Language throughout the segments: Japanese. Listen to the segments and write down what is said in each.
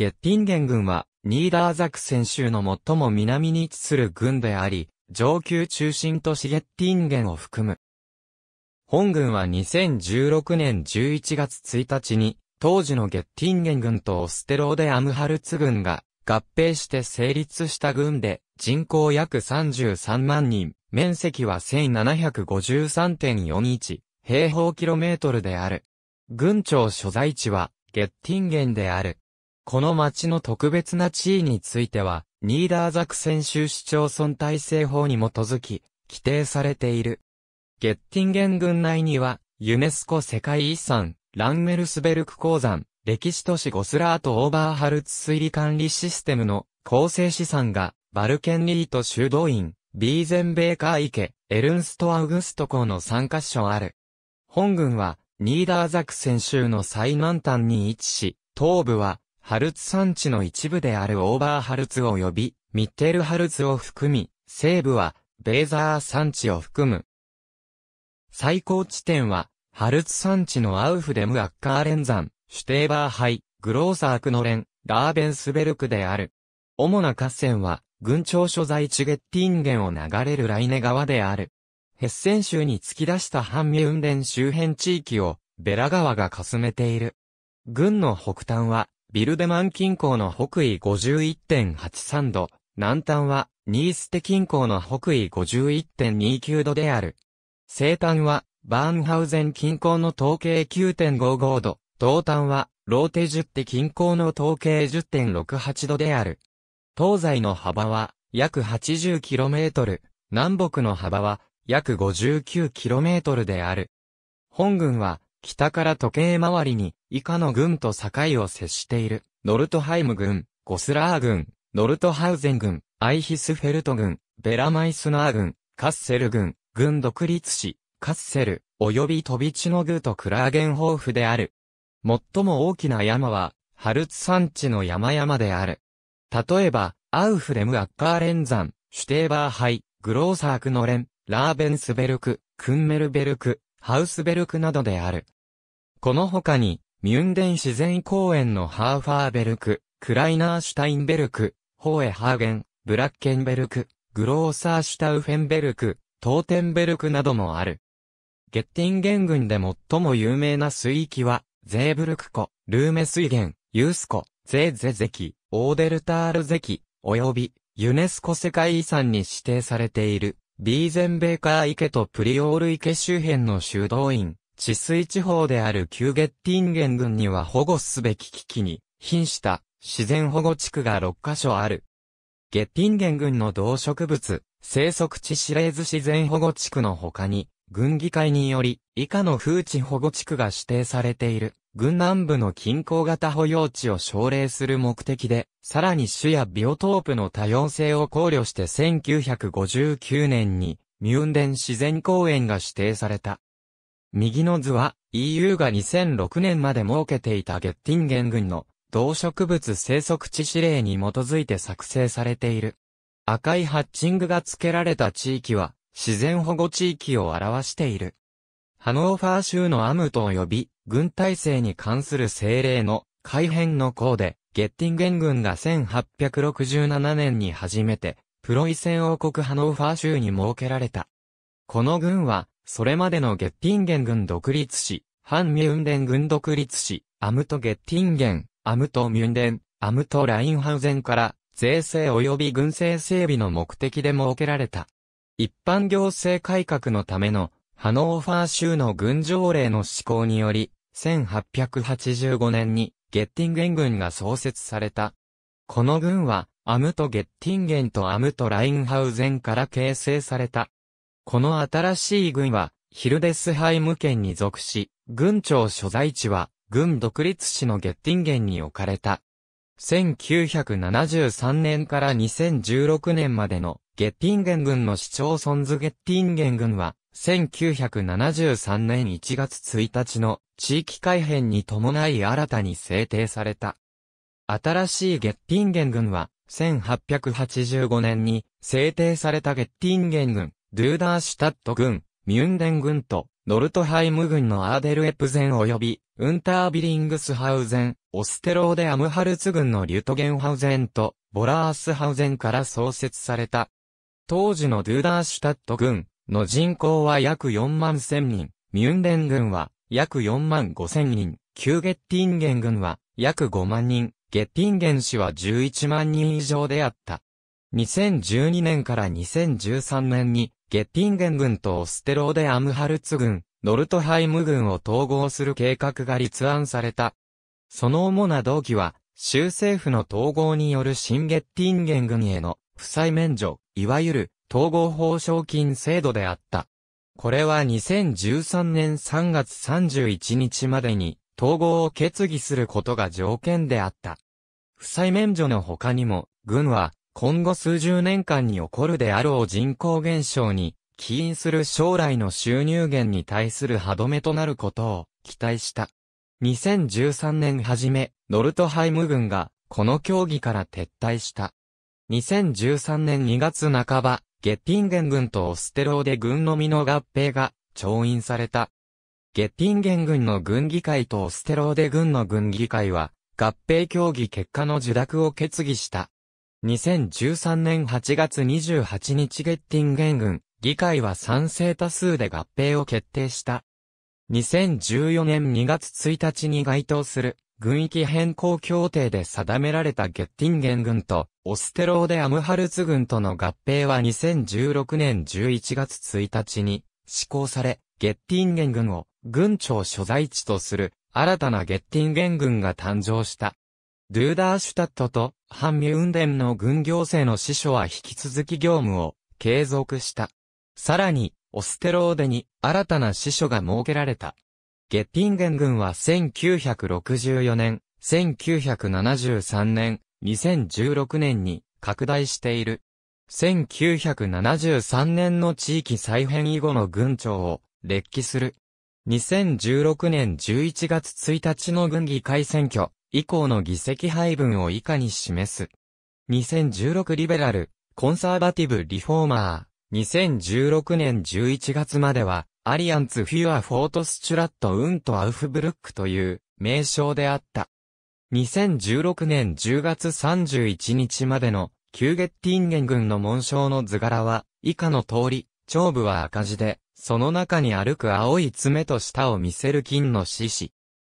ゲッティンゲン軍は、ニーダーザクセ州の最も南に位置する軍であり、上級中心都市ゲッティンゲンを含む。本軍は2016年11月1日に、当時のゲッティンゲン軍とオステローデアムハルツ軍が合併して成立した軍で、人口約33万人、面積は1753.41平方キロメートルである。軍庁所在地はゲッティンゲンである。この町の特別な地位については、ニーダーザクセン州市町村体制法に基づき、規定されている。ゲッティンゲン郡内には、ユネスコ世界遺産、ランメルスベルク鉱山、歴史都市ゴスラートオーバーハルツ推理管理システムの構成資産が、バルケンリート修道院、ビーゼンベーカー池、エルンスト・アウグスト校の3カ所ある。本郡は、ニーダーザクセン州の最南端に位置し、東部は、ハルツ山地の一部であるオーバーハルツ及びミッテルハルツを含み、西部はベーザー山地を含む。最高地点は、ハルツ山地のアウフデム・アッカーレン山、シュテーバーハイ、グローサークノレン、ラーベンスベルクである。主な河川は、群長所在地ゲッティンゲンを流れるライネ川である。ヘッセン州に突き出したハンミウンデン周辺地域を、ベラ川がかすめている。軍の北端は、ビルデマン近郊の北緯51.83度、南端はニーステ近郊の北緯51.29度である。西端はバーンハウゼン近郊の統計9.55度、東端はローテュッ手近郊の統計10.68度である。東西の幅は約 80km、南北の幅は約 59km である。本軍は北から時計回りに以下の軍と境を接している、ノルトハイム軍、ゴスラー軍、ノルトハウゼン軍、アイヒスフェルト軍、ベラマイスナー軍、カッセル軍、軍独立市、カッセル、及び飛び地の宮とクラーゲンホーフである。最も大きな山は、ハルツ山地の山々である。例えば、アウフレム・アッカーレン山、シュテーバーハイ、グローサークノレン、ラーベンスベルク、クンメルベルク、ハウスベルクなどである。この他に、ミュンデン自然公園のハーファーベルク、クライナーシュタインベルク、ホーエハーゲン、ブラッケンベルク、グローサーシュタウフェンベルク、トーテンベルクなどもある。ゲッティンゲン群で最も有名な水域は、ゼーブルク湖、ルーメ水源、ユース湖、ゼーゼゼキ、オーデルタールゼキ、及び、ユネスコ世界遺産に指定されている、ビーゼンベーカー池とプリオール池周辺の修道院、治水地方である旧ゲッティンゲン郡には保護すべき危機に、瀕した自然保護地区が6カ所ある。ゲッティンゲン郡の動植物、生息地シレーズ自然保護地区の他に、郡議会により、以下の風地保護地区が指定されている、郡南部の近郊型保養地を奨励する目的で、さらに種やビオトープの多様性を考慮して1959年に、ミュンデン自然公園が指定された。右の図は EU が2006年まで設けていたゲッティンゲン群の動植物生息地指令に基づいて作成されている。赤いハッチングが付けられた地域は自然保護地域を表している。ハノーファー州のアムト及び軍体制に関する政令の改変の項で、ゲッティンゲン軍が1867年に初めてプロイセン王国ハノーファー州に設けられた。この軍はそれまでのゲッティンゲン軍独立ハ反ミュンデン軍独立し、アムトゲッティンゲン、アムトミュンデン、アムトラインハウゼンから、税制及び軍政整備の目的で設けられた。一般行政改革のための、ハノーファー州の軍条例の施行により、1885年にゲッティンゲン軍が創設された。この軍は、アムトゲッティンゲンとアムトラインハウゼンから形成された。この新しい軍は、ヒルデスハイム県に属し、軍庁所在地は、軍独立市のゲッティンゲンに置かれた。1973年から2016年までのゲッティンゲン軍の市町村ズゲッティンゲン軍は、1973年1月1日の地域改変に伴い新たに制定された。新しいゲッティンゲン軍は、1885年に制定されたゲッティンゲン軍、ドゥーダーシュタット軍、ミュンデン軍と、ノルトハイム軍のアーデルエプゼン及び、ウンタービリングスハウゼン、オステローデアムハルツ軍のリュトゲンハウゼンと、ボラースハウゼンから創設された。当時のドゥーダーシュタット軍の人口は約4万1000人、ミュンデン軍は約4万5000人、旧ゲッティンゲン軍は約5万人、ゲッティンゲン氏は11万人以上であった。2012年から2013年にゲッティンゲン軍とオステローデアムハルツ軍、ノルトハイム軍を統合する計画が立案された。その主な動機は、州政府の統合による新ゲッティンゲン軍への負債免除、いわゆる統合報奨金制度であった。これは2013年3月31日までに統合を決議することが条件であった。負債免除の他にも、軍は今後数十年間に起こるであろう人口減少に、起因する将来の収入源に対する歯止めとなることを期待した。2013年初め、ノルトハイム軍がこの競技から撤退した。2013年2月半ば、ゲッピンゲン軍とオステローデ軍のみの合併が調印された。ゲッピンゲン軍の軍議会とオステローデ軍の軍議会は合併協議結果の受諾を決議した。2013年8月28日ゲッティンゲン軍、議会は賛成多数で合併を決定した。2014年2月1日に該当する軍域変更協定で定められたゲッティンゲン軍とオステローデアムハルツ軍との合併は2016年11月1日に施行され、ゲッティンゲン軍を軍庁所在地とする新たなゲッティンゲン軍が誕生した。ドゥーダーシュタットと、ハンミュンデンの軍行政の司書は引き続き業務を継続した。さらに、オステローデに新たな司書が設けられた。ゲッピンゲン軍は1964年、1973年、2016年に拡大している。1973年の地域再編以後の軍長を列記する。2016年11月1日の軍議会選挙以降の議席配分を以下に示す。2016リベラル、コンサーバティブ・リフォーマー、2016年11月までは、アリアンツ・フュア・フォート・スチュラット・ウント・アウフブルックという名称であった。2016年10月31日までの、キューゲッティンゲン軍の紋章の図柄は、以下の通り、頂部は赤字で、その中に歩く青い爪と舌を見せる金の獅子。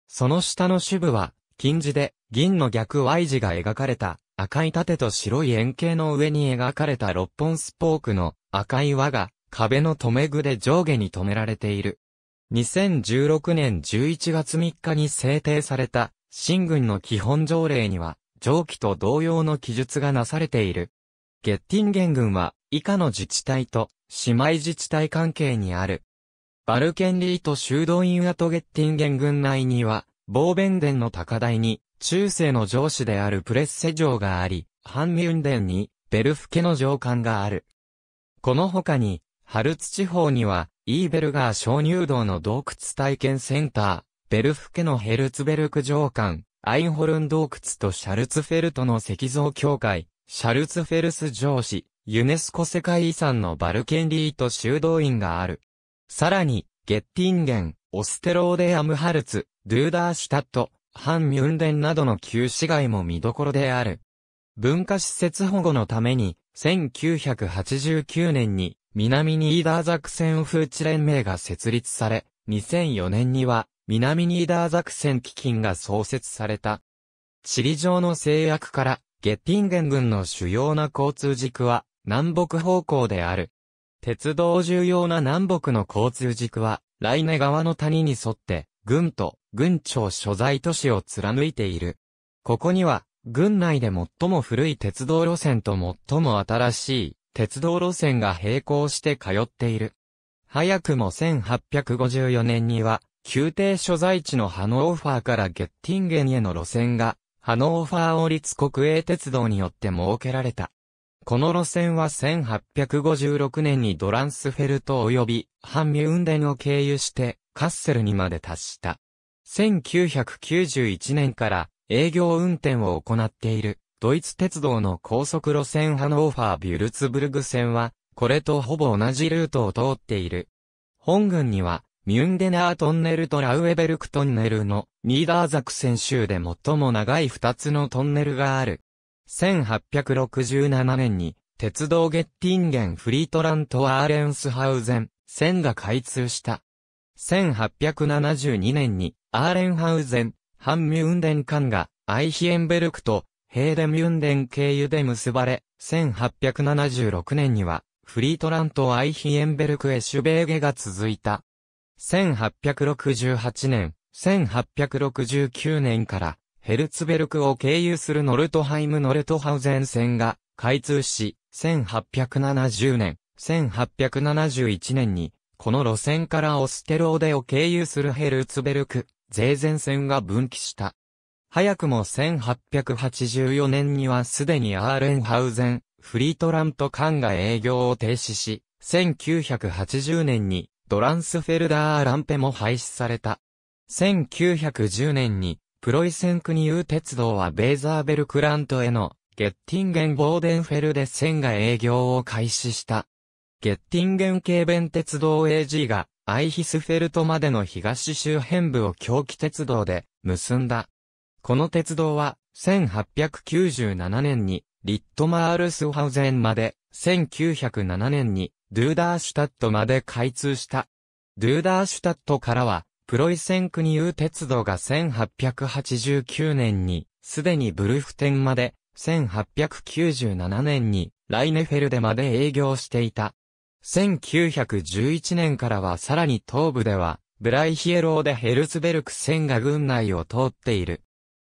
その下の主部は、金字で、銀の逆 Y 字が描かれた、赤い盾と白い円形の上に描かれた六本スポークの赤い輪が、壁の留め具で上下に留められている。2016年11月3日に制定された、新軍の基本条例には、上記と同様の記述がなされている。ゲッティンゲン軍は、以下の自治体と、姉妹自治体関係にある。バルケンリート修道院跡ゲッティンゲン軍内には、ボーベン殿の高台に、中世の城主であるプレッセ城があり、ハンミュン殿に、ベルフ家の城官がある。この他に、ハルツ地方には、イーベルガー鍾乳堂の洞窟体験センター、ベルフ家のヘルツベルク城官、アインホルン洞窟とシャルツフェルトの石像協会、シャルツフェルス城司、ユネスコ世界遺産のバルケンリート修道院がある。さらに、ゲッティンゲン、オステローデアムハルツ、ドゥーダーシュタット、ハンミュンデンなどの旧市街も見どころである。文化施設保護のために、1989年に南ニーダーザクセン風地連盟が設立され、2004年には南ニーダーザクセン基金が創設された。地理上の制約から、ゲッティンゲン軍の主要な交通軸は南北方向である。鉄道重要な南北の交通軸は、ライネ川の谷に沿って軍と軍庁所在都市を貫いている。ここには、軍内で最も古い鉄道路線と最も新しい鉄道路線が並行して通っている。早くも1854年には、宮廷所在地のハノーファーからゲッティンゲンへの路線が、ハノーファー王立国営鉄道によって設けられた。この路線は1856年にドランスフェルト及びハンミュンデンを経由して、カッセルにまで達した。1991年から営業運転を行っているドイツ鉄道の高速路線ハノーファー・ビュルツブルグ線はこれとほぼ同じルートを通っている。本群にはミュンデナートンネルとラウエベルクトンネルのニーダーザクセン州で最も長い2つのトンネルがある。1867年に鉄道ゲッティンゲンフリートラントアーレンスハウゼン線が開通した。1872年に、アーレンハウゼン、ハンミュンデン間が、アイヒエンベルクと、ヘーデミュンデン経由で結ばれ、1876年には、フリートラント・アイヒエンベルク・へシュベーゲが続いた。1868年、1869年から、ヘルツベルクを経由するノルトハイム・ノルトハウゼン線が開通し、1870年、1871年にこの路線からオステローデを経由するヘルツベルク、税前線が分岐した。早くも1884年にはすでにアーレンハウゼン、フリートラントンが営業を停止し、1980年にドランスフェルダーランペも廃止された。1910年にプロイセンクニュー鉄道はベーザーベルクラントへのゲッティンゲンボーデンフェルデ線が営業を開始した。ゲッティンゲン軽弁鉄道 AG が、アイヒスフェルトまでの東周辺部を狂気鉄道で結んだ。この鉄道は、1897年に、リットマールスハウゼンまで、1907年に、ドゥーダーシュタットまで開通した。ドゥーダーシュタットからは、プロイセン国有鉄道が1889年に、すでにブルフテンまで、1897年に、ライネフェルデまで営業していた。1911年からはさらに東部では、ブライヒエローでヘルスベルク線が軍内を通っている。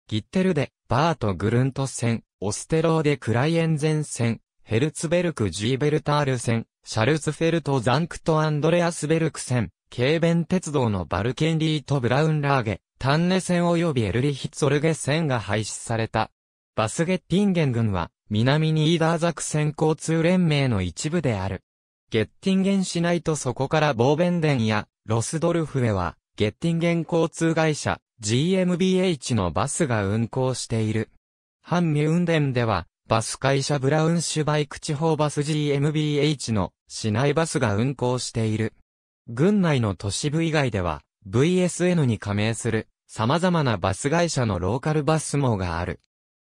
ギッテルで、バート・グルント線、オステローでクライエン前線、ヘルツベルク・ジーベルタール線、シャルツフェルト・ザンクト・アンドレアスベルク線、軽便鉄道のバルケンリーとブラウンラーゲ、タンネ線及びエルリヒ・ツォルゲ線が廃止された。バスゲッティンゲン軍は、南にイーダーザク線交通連盟の一部である。ゲッティンゲンしないとそこからボーベンデンやロスドルフへは、ゲッティンゲン交通会社 GMBH のバスが運行している。ハンミュンデンでは、バス会社ブラウンシュバイク地方バス GMBH の市内バスが運行している。郡内の都市部以外では、VSN に加盟する様々なバス会社のローカルバス網がある。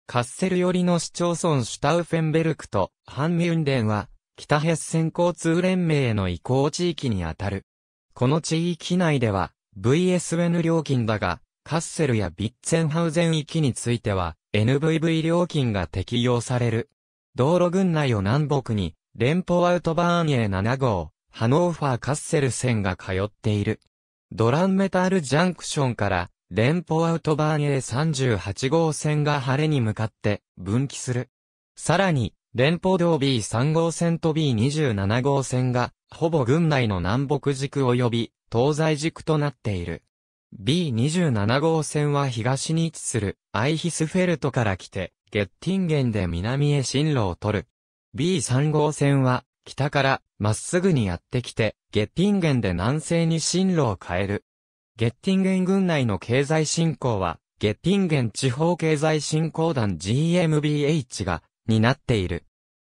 カッセル寄りの市町村シュタウフェンベルクとハンミュンデンは北ヘッセン交通連盟への移行地域にあたる。この地域内では、VSN 料金だが、カッセルやビッツェンハウゼン域については、NVV 料金が適用される。道路群内を南北に、連邦アウトバーン A7 号、ハノーファーカッセル線が通っている。ドランメタルジャンクションから、連邦アウトバーン A38 号線が晴れに向かって分岐する。さらに、連邦道 B3 号線と B27 号線が、ほぼ軍内の南北軸及び東西軸となっている。B27 号線は東に位置するアイヒスフェルトから来て、ゲッティンゲンで南へ進路を取る。B3 号線は北からまっすぐにやってきて、ゲッティンゲンで南西に進路を変える。ゲッティンゲン軍内の経済振興は、ゲッティンゲン地方経済振興団 GMBH がになっている。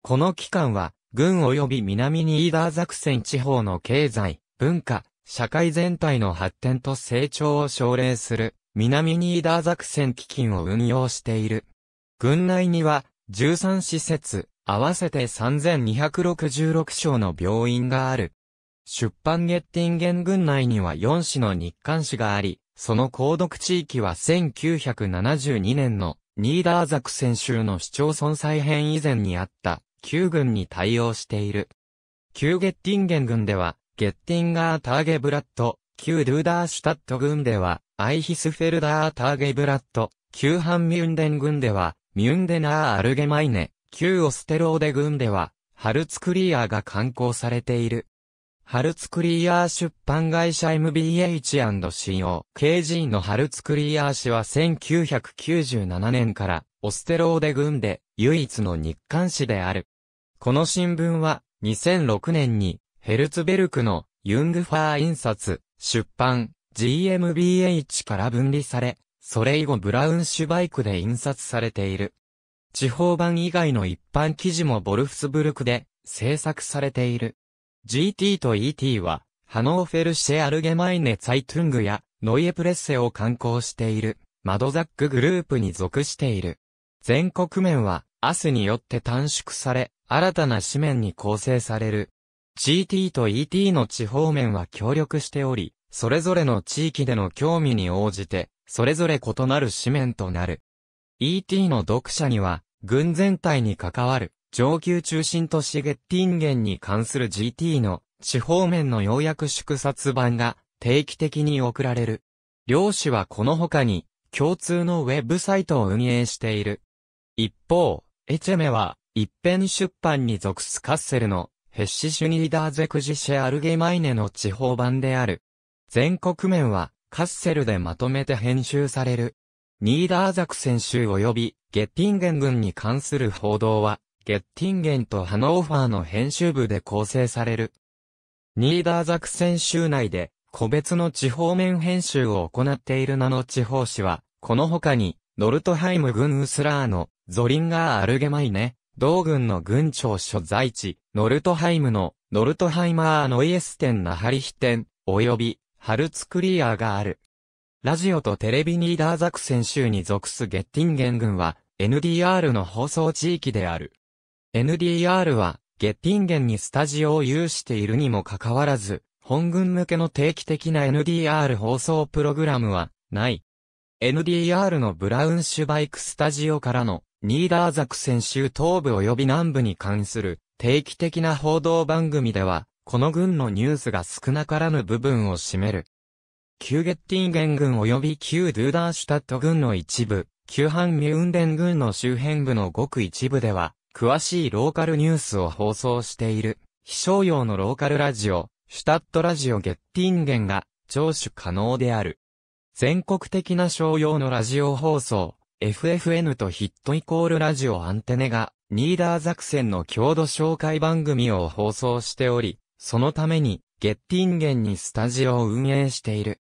この期間は、軍及び南ニーダーザクセン地方の経済、文化、社会全体の発展と成長を奨励する、南ニーダーザクセン基金を運用している。軍内には、13施設、合わせて3266床の病院がある。出版ゲッティンゲン軍内には4市の日刊市があり、その購読地域は1972年のニーダーザク選手の市町村再編以前にあった旧軍に対応している。旧ゲッティンゲン軍では、ゲッティンガー・ターゲブラッド、旧ドゥーダー・シュタット軍では、アイヒスフェルダー・ターゲブラッド、旧ハン・ミュンデン軍では、ミュンデナー・アルゲマイネ、旧オステローデ軍では、ハルツクリアが刊行されている。ハルツクリーー出版会社 MBH&CO。KG のハルツクリーー氏は1997年からオステローデ軍で唯一の日刊誌である。この新聞は2006年にヘルツベルクのユングファー印刷、出版、GMBH から分離され、それ以後ブラウンシュバイクで印刷されている。地方版以外の一般記事もボルフスブルクで制作されている。GT と ET は、ハノーフェルシェ・アルゲマイネ・ツァイトゥングや、ノイエプレッセを観光している、マドザックグループに属している。全国面は、アスによって短縮され、新たな紙面に構成される。GT と ET の地方面は協力しており、それぞれの地域での興味に応じて、それぞれ異なる紙面となる。ET の読者には、軍全体に関わる上級中心都市ゲッティンゲンに関する GT の地方面の要約縮刷版が定期的に送られる。両氏はこの他に共通のウェブサイトを運営している。一方、エチェメは一辺出版に属すカッセルのヘッシシュニーダーゼクジシェアルゲマイネの地方版である。全国面はカッセルでまとめて編集される。ニーダーザク選手及びゲッティンゲン軍に関する報道はゲッティンゲンとハノーファーの編集部で構成される。ニーダーザクセン州内で、個別の地方面編集を行っているナノ地方紙は、この他に、ノルトハイム軍ウスラーの、ゾリンガー・アルゲマイネ、同軍の軍庁所在地、ノルトハイムの、ノルトハイマー・ノイエステン・ナハリヒテン、及び、ハルツクリアーがある。ラジオとテレビニーダーザクセン州に属すゲッティンゲン軍は、NDR の放送地域である。NDR は、月ゲンにスタジオを有しているにもかかわらず、本軍向けの定期的な NDR 放送プログラムは、ない。NDR のブラウンシュバイクスタジオからの、ニーダーザク選州東部及び南部に関する、定期的な報道番組では、この軍のニュースが少なからぬ部分を占める。旧ゲッティンゲン軍及び旧ドゥーダーシュタット軍の一部、旧ハンミュンデン軍の周辺部のごく一部では、詳しいローカルニュースを放送している、非商用のローカルラジオ、シュタットラジオゲッティンゲンが、聴取可能である。全国的な商用のラジオ放送、FFN とヒットイコールラジオアンテネが、ニーダーザクセンの郷土紹介番組を放送しており、そのために、ゲッティンゲンにスタジオを運営している。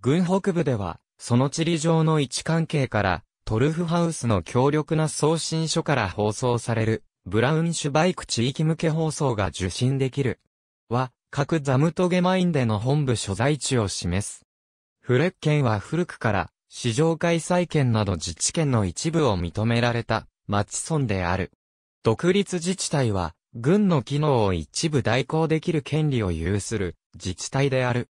軍北部では、その地理上の位置関係から、トルフハウスの強力な送信所から放送される、ブラウンシュバイク地域向け放送が受信できる。は、各ザムトゲマインでの本部所在地を示す。フレッケンは古くから、市場開催権など自治権の一部を認められた、町村である。独立自治体は、軍の機能を一部代行できる権利を有する、自治体である。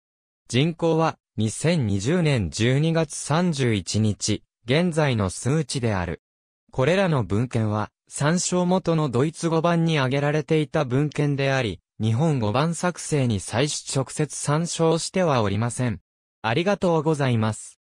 人口は、2020年12月31日、現在の数値である。これらの文献は、参照元のドイツ語版に挙げられていた文献であり、日本語版作成に最し直接参照してはおりません。ありがとうございます。